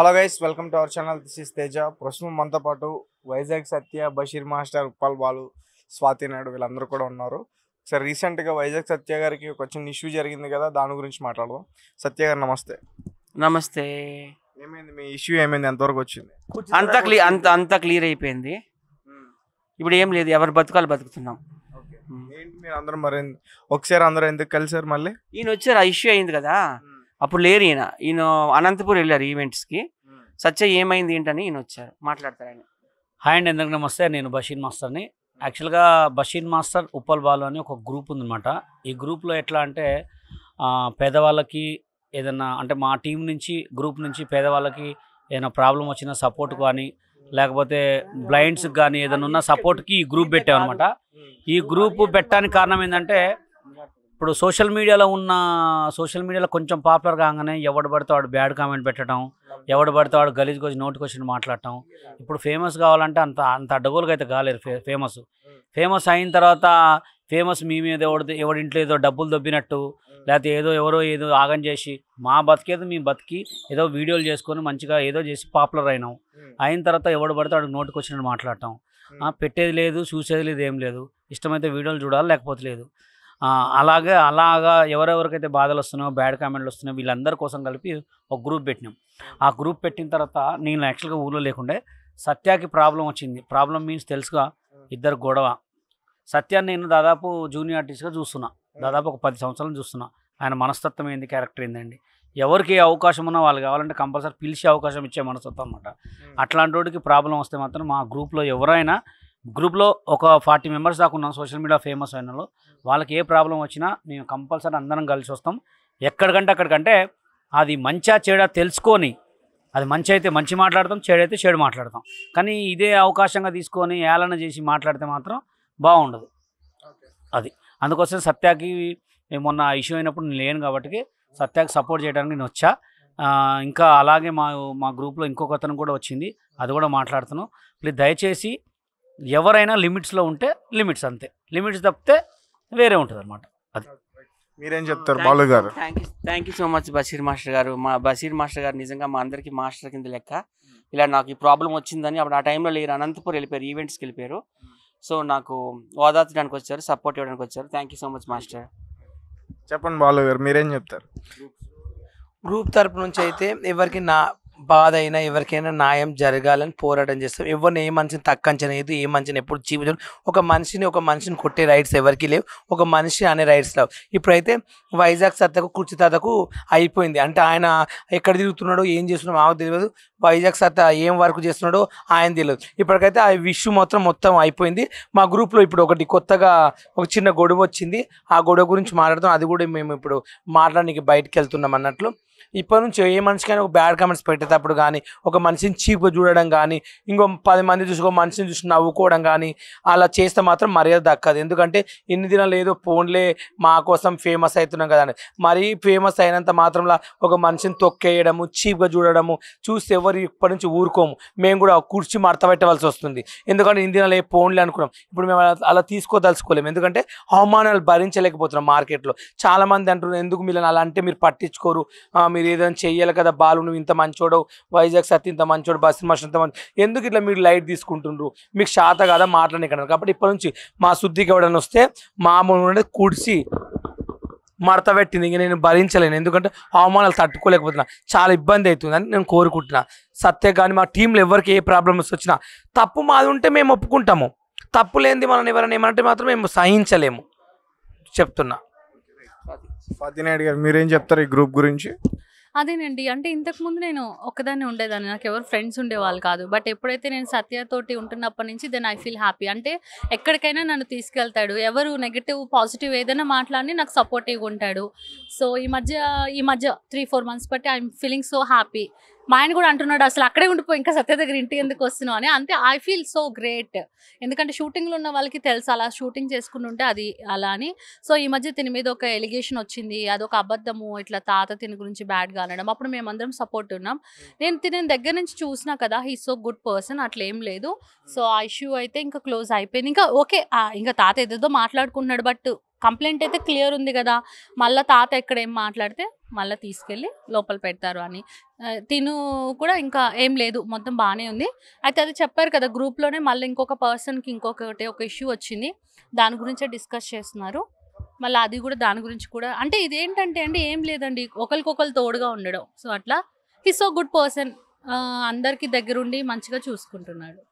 Hello guys welcome to our channel this is Teja ప్రస్తుతం మనతో పాటు వైజాగ్ సత్య బషీర్ మాస్టర్ ఉప్పాల్ బాలు స్వాతి నాయుడు వీళ్ళందరూ కూడా ఉన్నారు సార్ రీసెంట్గా వైజాగ్ సత్య గారికి ఒక చిన్న ఇష్యూ జరిగింది కదా దాని గురించి మాట్లాడదాం సత్య గారు నమస్తే నమస్తే ఏమైంది మీ ఇష్యూ ఏమైంది ఎంతవరకు వచ్చింది అంత క్లియర్ అంత అంత క్లియర్ అయిపోయింది hmm. ఇప్పుడు ఏం లేదు ఎవరు బతకాలి బతుకుతున్నాం hmm. ఏంటి మీరు అందరం మరి ఒకసారి అందరూ ఎందుకు కలిసారు మళ్ళీ ఈయన వచ్చారు ఆ ఇష్యూ అయింది కదా hmm. అప్పుడు లేరు ఈయన ఈయన అనంతపూర్ వెళ్ళారు ఈవెంట్స్కి సత్య ఏమైంది ఏంటని ఈయన వచ్చారు మాట్లాడతారు ఆయన హాయ్ అండి ఎందుకు నమస్తే నేను బషీన్ మాస్టర్ని యాక్చువల్గా బషీన్ మాస్టర్ ఉప్పల్ బాలు అని ఒక గ్రూప్ ఉందన్నమాట ఈ గ్రూప్లో ఎట్లా అంటే పేదవాళ్ళకి ఏదన్నా అంటే మా టీం నుంచి గ్రూప్ నుంచి పేదవాళ్ళకి ఏదైనా ప్రాబ్లం వచ్చిన సపోర్ట్ కానీ లేకపోతే బ్లైండ్స్కి కానీ ఏదైనా ఉన్న సపోర్ట్కి ఈ గ్రూప్ పెట్టామన్నమాట ఈ గ్రూప్ పెట్టడానికి కారణం ఏంటంటే ఇప్పుడు సోషల్ మీడియాలో ఉన్న సోషల్ మీడియాలో కొంచెం పాపులర్ కాగానే ఎవడు పడితే వాడు బ్యాడ్ కామెంట్ పెట్టడం ఎవడు పడితే వాడు గలీజ్కి వచ్చి నోటికి క్వశ్చన్ మాట్లాడటం ఇప్పుడు ఫేమస్ కావాలంటే అంత అంత అడ్డగోలుగా అయితే కాలేదు ఫే ఫేమస్ ఫేమస్ అయిన తర్వాత ఫేమస్ మీ మీద ఎవడి ఎవడింట్లో ఏదో డబ్బులు దొబ్బినట్టు లేకపోతే ఏదో ఎవరో ఏదో ఆగం చేసి మా బతికేదో మీ బతికి ఏదో వీడియోలు చేసుకొని మంచిగా ఏదో చేసి పాపులర్ అయినాం అయిన తర్వాత ఎవడు పడితే వాడికి నోటికి క్వశ్చన్ మాట్లాడటం పెట్టేది లేదు చూసేది లేదు ఏం లేదు ఇష్టమైతే వీడియోలు చూడాలి లేకపోతే లేదు అలాగే అలాగా ఎవరెవరికైతే బాధలు వస్తున్నాయో బ్యాడ్ కామెంట్లు వస్తున్నాయో వీళ్ళందరి కోసం కలిపి ఒక గ్రూప్ పెట్టినాం ఆ గ్రూప్ పెట్టిన తర్వాత నేను యాక్చువల్గా ఊళ్ళో లేకుండే సత్యాకి ప్రాబ్లం వచ్చింది ప్రాబ్లం మీన్స్ తెలుసుగా ఇద్దరు గొడవ సత్యాన్ని నేను దాదాపు జూనియర్ ఆర్టిస్ట్గా చూస్తున్నా దాదాపు ఒక పది సంవత్సరాలు చూస్తున్నా ఆయన మనస్తత్వం ఏంది క్యారెక్టర్ ఏందండి ఎవరికి ఏ అవకాశం ఉన్నా వాళ్ళు కావాలంటే కంపల్సరీ పిలిచే అవకాశం ఇచ్చే మనస్తత్వం అనమాట అట్లాంటి వాడికి ప్రాబ్లం వస్తే మాత్రం మా గ్రూప్లో ఎవరైనా గ్రూప్లో ఒక ఫార్టీ మెంబర్స్ దాకా ఉన్నాం సోషల్ మీడియా ఫేమస్ అయిన వాళ్ళకి ఏ ప్రాబ్లం వచ్చినా మేము కంపల్సరీ అందరం కలిసి వస్తాం ఎక్కడికంటే అక్కడికంటే అది మంచా చెడా తెలుసుకొని అది మంచి అయితే మంచి మాట్లాడతాం అయితే చెడు మాట్లాడతాం కానీ ఇదే అవకాశంగా తీసుకొని ఏలన చేసి మాట్లాడితే మాత్రం బాగుండదు అది అందుకోసం సత్యాకి మొన్న ఇష్యూ అయినప్పుడు నేను లేను కాబట్టి సత్యాకి సపోర్ట్ చేయడానికి నేను వచ్చా ఇంకా అలాగే మా మా గ్రూప్లో ఇంకొక అతను కూడా వచ్చింది అది కూడా మాట్లాడుతున్నాను ప్లీజ్ దయచేసి ఎవరైనా లిమిట్స్లో ఉంటే లిమిట్స్ అంతే లిమిట్స్ తప్పితే వేరే ఉంటుంది అనమాట అది మీరేం చెప్తారు Balu garu thank you thank you so much Basheer master garu మా బషీర్ మాస్టర్ గారు నిజంగా మా అందరికీ మాస్టర్ కింద లెక్క ఇలా నాకు ఈ ప్రాబ్లం వచ్చిందని అప్పుడు ఆ టైంలో లేరు అనంతపూర్ వెళ్ళిపోయారు ఈవెంట్స్కి వెళ్ళిపోయారు సో నాకు ఓదార్చడానికి వచ్చారు సపోర్ట్ ఇవ్వడానికి వచ్చారు thank you so much master చెప్పండి బాలు గారు మీరేం చెప్తారు గ్రూప్ తరపు నుంచి అయితే ఎవరికి నా బాధ అయినా ఎవరికైనా న్యాయం జరగాలని పోరాటం చేస్తాం ఎవరిని ఏ మనిషిని తక్కంచనేది ఏ మనిషిని ఎప్పుడు జీవితం ఒక మనిషిని ఒక మనిషిని కొట్టే రైట్స్ ఎవరికి లేవు ఒక మనిషి అనే రైట్స్ లేవు ఇప్పుడైతే వైజాగ్ సత్తకు కుర్చీ తాతకు అయిపోయింది అంటే ఆయన ఎక్కడ తిరుగుతున్నాడో ఏం చేస్తున్నాడో మాకు తెలియదు వైజాగ్ సత్త ఏం వర్క్ చేస్తున్నాడో ఆయన తెలియదు ఇప్పటికైతే ఆ విషయం మాత్రం మొత్తం అయిపోయింది మా గ్రూప్లో ఇప్పుడు ఒకటి కొత్తగా ఒక చిన్న గొడవ వచ్చింది ఆ గొడవ గురించి మాట్లాడతాం అది కూడా మేము ఇప్పుడు మాట్లాడడానికి బయటకు వెళ్తున్నాం అన్నట్లు ఇప్పటి నుంచి ఏ మనిషికైనా ఒక బ్యాడ్ కామెంట్స్ పెట్టేటప్పుడు కానీ ఒక మనిషిని చీప్గా చూడడం కానీ ఇంకో పది మంది చూసుకో మనిషిని చూసి నవ్వుకోవడం కానీ అలా చేస్తే మాత్రం మర్యాద దక్కదు ఎందుకంటే ఇన్ని దినాలు ఏదో ఫోన్లే మా కోసం ఫేమస్ అవుతున్నాం కదండి మరీ ఫేమస్ అయినంత మాత్రంలా ఒక మనిషిని తొక్కేయడము చీప్గా చూడడము చూస్తే ఎవరు ఇప్పటి నుంచి ఊరుకోము మేము కూడా కుర్చీ మడత పెట్టవలసి వస్తుంది ఎందుకంటే ఇన్ని దినాలు ఏ ఫోన్లే అనుకున్నాం ఇప్పుడు మేము అలా తీసుకోదలుచుకోలేము ఎందుకంటే అవమానాలు భరించలేకపోతున్నాం మార్కెట్లో చాలామంది అంటున్నారు ఎందుకు మీరు అలా అంటే మీరు పట్టించుకోరు మీరు ఏదైనా చేయాలి కదా బాలు నువ్వు ఇంత మంచోడు వైజాగ్ సత్ ఇంత మంచోడు బస్సు మాస్టర్ ఇంత మంచి ఎందుకు ఇట్లా మీరు లైట్ తీసుకుంటుండ్రు మీకు శాత కదా మాట్లాడనికన్నారు కాబట్టి ఇప్పటి నుంచి మా శుద్ధికి ఎవడని వస్తే మామూలు కుడిసి మడత పెట్టింది ఇంక నేను భరించలేను ఎందుకంటే అవమానాలు తట్టుకోలేకపోతున్నా చాలా ఇబ్బంది అవుతుందని నేను కోరుకుంటున్నా సత్య కానీ మా టీంలో ఎవరికి ఏ ప్రాబ్లమ్స్ వచ్చినా తప్పు మాది ఉంటే మేము ఒప్పుకుంటాము తప్పు లేనిది మనం ఎవరైనా ఏమంటే మాత్రం మేము సహించలేము చెప్తున్నా మీరేం చెప్తారు ఈ గ్రూప్ గురించి అదేనండి అంటే ఇంతకుముందు నేను ఒకదాన్ని ఉండేదాన్ని నాకు ఎవరు ఫ్రెండ్స్ ఉండేవాళ్ళు కాదు బట్ ఎప్పుడైతే నేను సత్యతోటి ఉంటున్నప్పటి నుంచి దెన్ ఐ ఫీల్ హ్యాపీ అంటే ఎక్కడికైనా నన్ను తీసుకెళ్తాడు ఎవరు నెగిటివ్ పాజిటివ్ ఏదైనా మాట్లాడి నాకు సపోర్టివ్గా ఉంటాడు సో ఈ మధ్య ఈ మధ్య త్రీ ఫోర్ మంత్స్ బట్టి ఐఎమ్ ఫీలింగ్ సో హ్యాపీ మా ఆయన కూడా అంటున్నాడు అసలు అక్కడే ఉండిపోయి ఇంకా సత్య దగ్గర ఇంటి ఎందుకు వస్తున్నావు అని అంతే ఐ ఫీల్ సో గ్రేట్ ఎందుకంటే షూటింగ్లో ఉన్న వాళ్ళకి తెలుసు అలా షూటింగ్ చేసుకుంటుంటే అది అలా అని సో ఈ మధ్య తిని మీద ఒక ఎలిగేషన్ వచ్చింది అదొక అబద్ధము ఇట్లా తాత తిని గురించి బ్యాడ్గా అనడం అప్పుడు మేమందరం సపోర్ట్ ఉన్నాం నేను తిని దగ్గర నుంచి చూసినా కదా హీ సో గుడ్ పర్సన్ అట్లా ఏం లేదు సో ఆ ఇష్యూ అయితే ఇంకా క్లోజ్ అయిపోయింది ఇంకా ఓకే ఇంకా తాత ఏదేదో మాట్లాడుకుంటున్నాడు బట్ కంప్లైంట్ అయితే క్లియర్ ఉంది కదా మళ్ళీ తాత ఎక్కడ ఏం మాట్లాడితే మళ్ళీ తీసుకెళ్ళి లోపల పెడతారు అని తిను కూడా ఇంకా ఏం లేదు మొత్తం బాగానే ఉంది అయితే అది చెప్పారు కదా గ్రూప్లోనే మళ్ళీ ఇంకొక పర్సన్కి ఇంకొకటి ఒక ఇష్యూ వచ్చింది దాని గురించే డిస్కస్ చేస్తున్నారు మళ్ళీ అది కూడా దాని గురించి కూడా అంటే ఇదేంటంటే అండి ఏం లేదండి ఒకరికొకరు తోడుగా ఉండడం సో అట్లా హిస్ సో గుడ్ పర్సన్ అందరికీ దగ్గరుండి మంచిగా చూసుకుంటున్నాడు